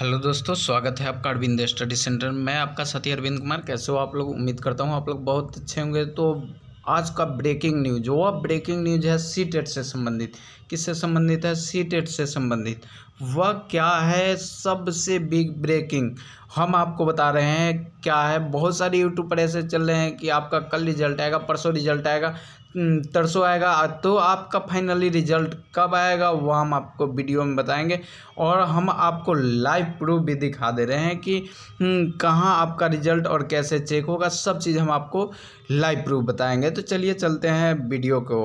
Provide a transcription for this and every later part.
hello दोस्तों स्वागत है आपका अरविंद स्टडी सेंटर में मैं आपका साथी अरविंद कुमार कैसे हो आप लोग उम्मीद करता हूँ आप लोग बहुत अच्छे होंगे तो आज का ब्रेकिंग न्यूज वो ब्रेकिंग न्यूज है सी टेट से संबंधित किससे संबंधित है सी टेट से संबंधित वह क्या है सबसे बिग ब्रेकिंग हम आपको बता रहे हैं क्या है बहुत सारे यूट्यूब पर ऐसे चल रहे हैं कि आपका कल रिजल्ट आएगा परसों रिजल्ट आएगा हम्म, तरसों आएगा तो आपका फाइनली रिजल्ट कब आएगा वो हम आपको वीडियो में बताएंगे और हम आपको लाइव प्रूफ भी दिखा दे रहे हैं कि हम्म, कहाँ आपका रिजल्ट और कैसे चेक होगा सब चीज़ हम आपको लाइव प्रूफ बताएंगे तो चलिए चलते हैं वीडियो को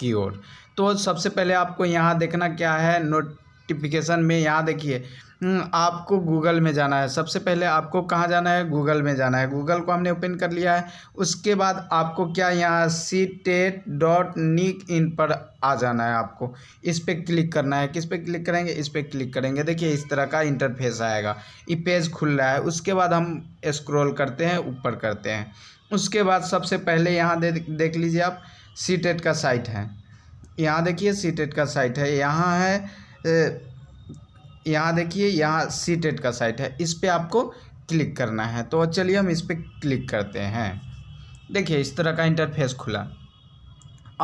की ओर तो सबसे पहले आपको यहाँ देखना क्या है नोट नोटिफिकेशन में यहाँ देखिए हम्म, आपको गूगल में जाना है सबसे पहले आपको कहाँ जाना है गूगल में जाना है गूगल को हमने ओपन कर लिया है उसके बाद आपको क्या यहाँ सी टेट डॉट नीक इन पर आ जाना है आपको इस पर क्लिक करना है किस पे क्लिक करेंगे इस पर क्लिक करेंगे देखिए इस तरह का इंटरफेस आएगा ये पेज खुल रहा है उसके बाद हम स्क्रोल करते हैं ऊपर करते हैं उसके बाद सबसे पहले यहाँ दे देख लीजिए आप सी टेट e का साइट है यहाँ देखिए सी टेट e का साइट है यहाँ है यहाँ देखिए यहाँ सी टेट का साइट है इस पर आपको क्लिक करना है तो चलिए हम इस पर क्लिक करते हैं देखिए इस तरह का इंटरफेस खुला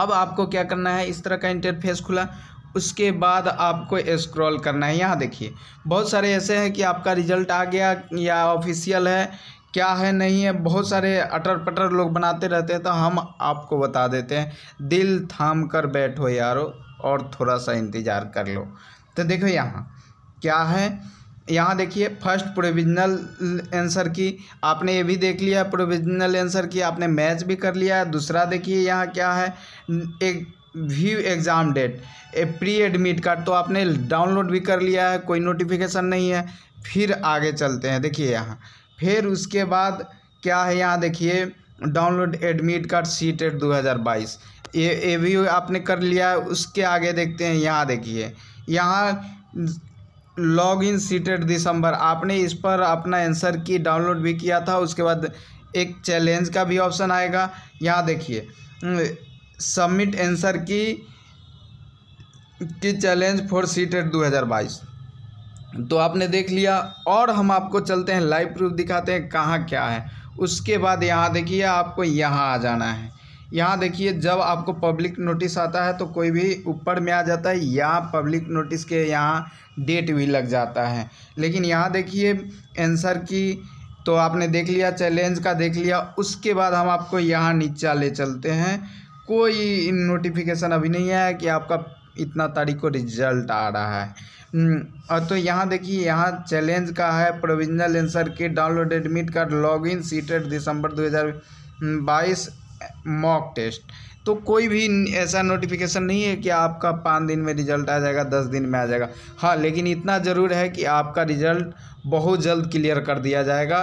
अब आपको क्या करना है इस तरह का इंटरफेस खुला उसके बाद आपको स्क्रॉल करना है यहाँ देखिए बहुत सारे ऐसे हैं कि आपका रिजल्ट आ गया या ऑफिशियल है क्या है नहीं है बहुत सारे अटर पटर लोग बनाते रहते हैं तो हम आपको बता देते हैं दिल थाम कर बैठो यारो और थोड़ा सा इंतज़ार कर लो तो देखो यहाँ क्या है यहाँ देखिए फर्स्ट प्रोविजनल आंसर की आपने ये भी देख लिया प्रोविजनल आंसर की आपने मैच भी कर लिया है दूसरा देखिए यहाँ क्या है एक view exam date a pre admit card तो आपने डाउनलोड भी कर लिया है कोई नोटिफिकेशन नहीं है फिर आगे चलते हैं देखिए यहाँ फिर उसके बाद क्या है यहाँ देखिए download admit card C TET दो ये ए भी आपने कर लिया उसके आगे देखते हैं यहाँ देखिए यहाँ लॉग इन सीटेड दिसंबर आपने इस पर अपना आंसर की डाउनलोड भी किया था उसके बाद एक चैलेंज का भी ऑप्शन आएगा यहाँ देखिए सबमिट आंसर की की चैलेंज फॉर सीटेड 2022 तो आपने देख लिया और हम आपको चलते हैं लाइव प्रूफ दिखाते हैं कहाँ क्या है उसके बाद यहाँ देखिए आपको यहाँ आ जाना है यहाँ देखिए जब आपको पब्लिक नोटिस आता है तो कोई भी ऊपर में आ जाता है यहाँ पब्लिक नोटिस के यहाँ डेट भी लग जाता है लेकिन यहाँ देखिए आंसर की तो आपने देख लिया चैलेंज का देख लिया उसके बाद हम आपको यहाँ नीचा ले चलते हैं कोई नोटिफिकेशन अभी नहीं आया कि आपका इतना तारीख को रिजल्ट आ रहा है हम्म, और तो यहाँ देखिए यहाँ चैलेंज का है प्रोविजनल आंसर के download admit card login CTET December 2022 mock test तो कोई भी ऐसा नोटिफिकेशन नहीं है कि आपका पाँच दिन में रिजल्ट आ जाएगा दस दिन में आ जाएगा हाँ लेकिन इतना ज़रूर है कि आपका रिजल्ट बहुत जल्द क्लियर कर दिया जाएगा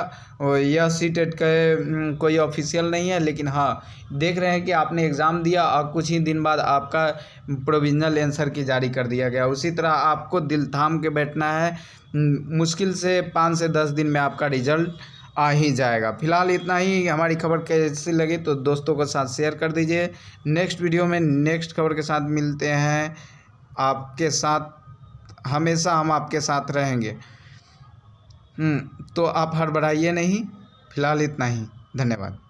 यह सी टेट का कोई ऑफिशियल नहीं है लेकिन हाँ देख रहे हैं कि आपने एग्ज़ाम दिया और कुछ ही दिन बाद आपका प्रोविजनल आंसर की जारी कर दिया गया उसी तरह आपको दिल थाम के बैठना है मुश्किल से पाँच से दस दिन में आपका रिजल्ट आ ही जाएगा फिलहाल इतना ही हमारी खबर कैसी लगी तो दोस्तों के साथ शेयर कर दीजिए नेक्स्ट वीडियो में नेक्स्ट खबर के साथ मिलते हैं आपके साथ हमेशा हम आपके साथ रहेंगे हम्म, तो आप हड़बड़ाइए नहीं फिलहाल इतना ही धन्यवाद